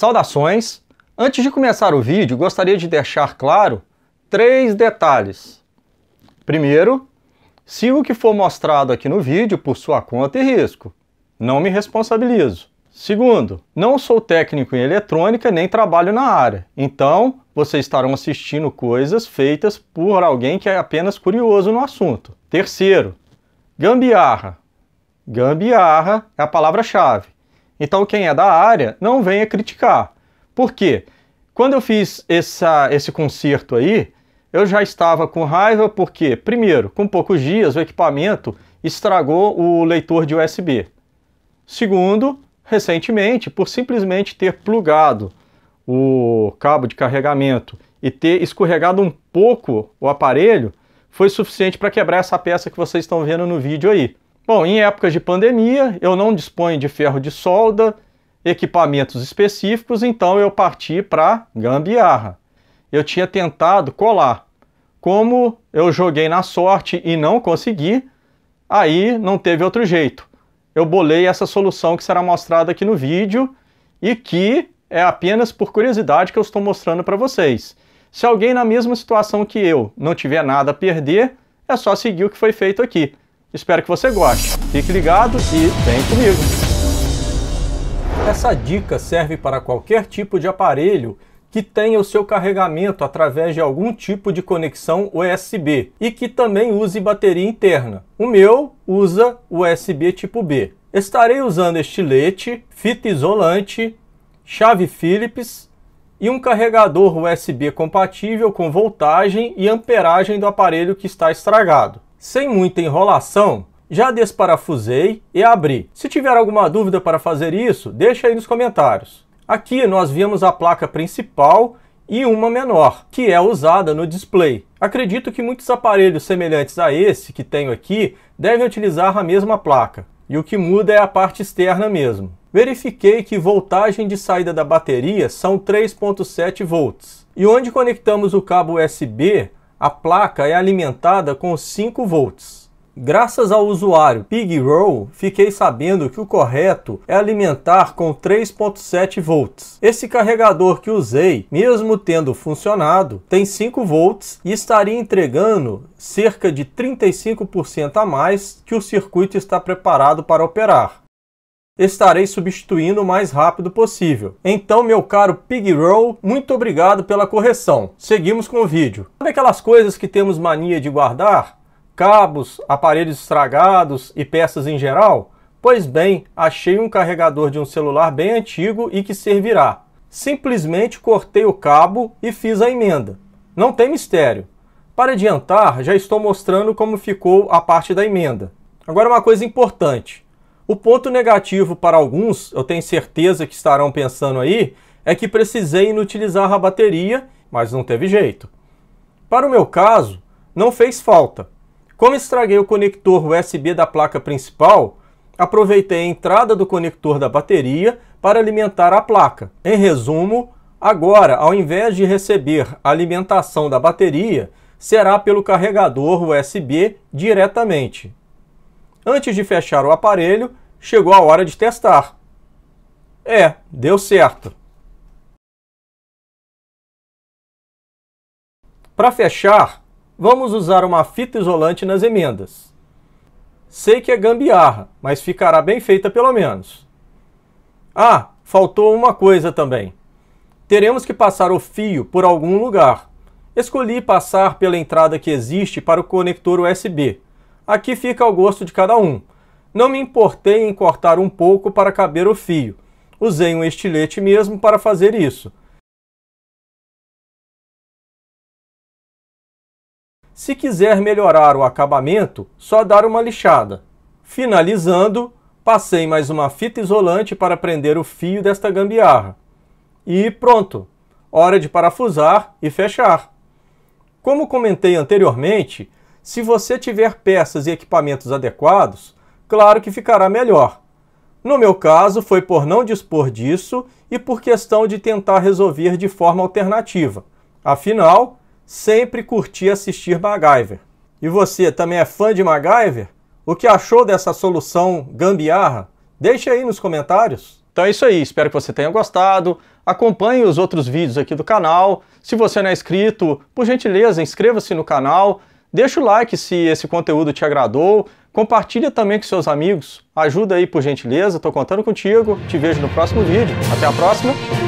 Saudações! Antes de começar o vídeo, gostaria de deixar claro três detalhes. Primeiro, siga o que for mostrado aqui no vídeo por sua conta e risco. Não me responsabilizo. Segundo, não sou técnico em eletrônica nem trabalho na área, então vocês estarão assistindo coisas feitas por alguém que é apenas curioso no assunto. Terceiro, gambiarra. Gambiarra é a palavra-chave. Então quem é da área não venha criticar. Por quê? Quando eu fiz essa, esse conserto aí, eu já estava com raiva porque, primeiro, com poucos dias o equipamento estragou o leitor de USB. Segundo, recentemente, por simplesmente ter plugado o cabo de carregamento e ter escorregado um pouco o aparelho, foi suficiente para quebrar essa peça que vocês estão vendo no vídeo aí. Bom, em épocas de pandemia, eu não disponho de ferro de solda, equipamentos específicos, então eu parti para gambiarra. Eu tinha tentado colar. Como eu joguei na sorte e não consegui, aí não teve outro jeito. Eu bolei essa solução que será mostrada aqui no vídeo e que é apenas por curiosidade que eu estou mostrando para vocês. Se alguém na mesma situação que eu não tiver nada a perder, é só seguir o que foi feito aqui. Espero que você goste. Fique ligado e vem comigo. Essa dica serve para qualquer tipo de aparelho que tenha o seu carregamento através de algum tipo de conexão USB e que também use bateria interna. O meu usa USB tipo B. Estarei usando estilete, fita isolante, chave Philips e um carregador USB compatível com voltagem e amperagem do aparelho que está estragado. Sem muita enrolação, já desparafusei e abri. Se tiver alguma dúvida para fazer isso, deixa aí nos comentários. Aqui nós vimos a placa principal e uma menor, que é usada no display. Acredito que muitos aparelhos semelhantes a esse que tenho aqui devem utilizar a mesma placa, e o que muda é a parte externa mesmo. Verifiquei que voltagem de saída da bateria são 3.7 volts, e onde conectamos o cabo USB, a placa é alimentada com 5 volts. Graças ao usuário PigRoll, fiquei sabendo que o correto é alimentar com 3.7 volts. Esse carregador que usei, mesmo tendo funcionado, tem 5 volts e estaria entregando cerca de 35% a mais que o circuito está preparado para operar estarei substituindo o mais rápido possível. Então, meu caro Pig Roll, muito obrigado pela correção. Seguimos com o vídeo. Sabe aquelas coisas que temos mania de guardar? Cabos, aparelhos estragados e peças em geral? Pois bem, achei um carregador de um celular bem antigo e que servirá. Simplesmente cortei o cabo e fiz a emenda. Não tem mistério. Para adiantar, já estou mostrando como ficou a parte da emenda. Agora uma coisa importante. O ponto negativo para alguns, eu tenho certeza que estarão pensando aí, é que precisei inutilizar a bateria, mas não teve jeito. Para o meu caso, não fez falta. Como estraguei o conector USB da placa principal, aproveitei a entrada do conector da bateria para alimentar a placa. Em resumo, agora, ao invés de receber a alimentação da bateria, será pelo carregador USB diretamente. Antes de fechar o aparelho, chegou a hora de testar. É, deu certo. Para fechar, vamos usar uma fita isolante nas emendas. Sei que é gambiarra, mas ficará bem feita pelo menos. Ah, faltou uma coisa também. Teremos que passar o fio por algum lugar. Escolhi passar pela entrada que existe para o conector USB, Aqui fica ao gosto de cada um. Não me importei em cortar um pouco para caber o fio. Usei um estilete mesmo para fazer isso. Se quiser melhorar o acabamento, só dar uma lixada. Finalizando, passei mais uma fita isolante para prender o fio desta gambiarra. E pronto! Hora de parafusar e fechar. Como comentei anteriormente, se você tiver peças e equipamentos adequados, claro que ficará melhor. No meu caso, foi por não dispor disso e por questão de tentar resolver de forma alternativa. Afinal, sempre curti assistir MacGyver. E você também é fã de MacGyver? O que achou dessa solução gambiarra? Deixe aí nos comentários. Então é isso aí, espero que você tenha gostado. Acompanhe os outros vídeos aqui do canal. Se você não é inscrito, por gentileza, inscreva-se no canal. Deixa o like se esse conteúdo te agradou, compartilha também com seus amigos, ajuda aí por gentileza, tô contando contigo, te vejo no próximo vídeo. Até a próxima!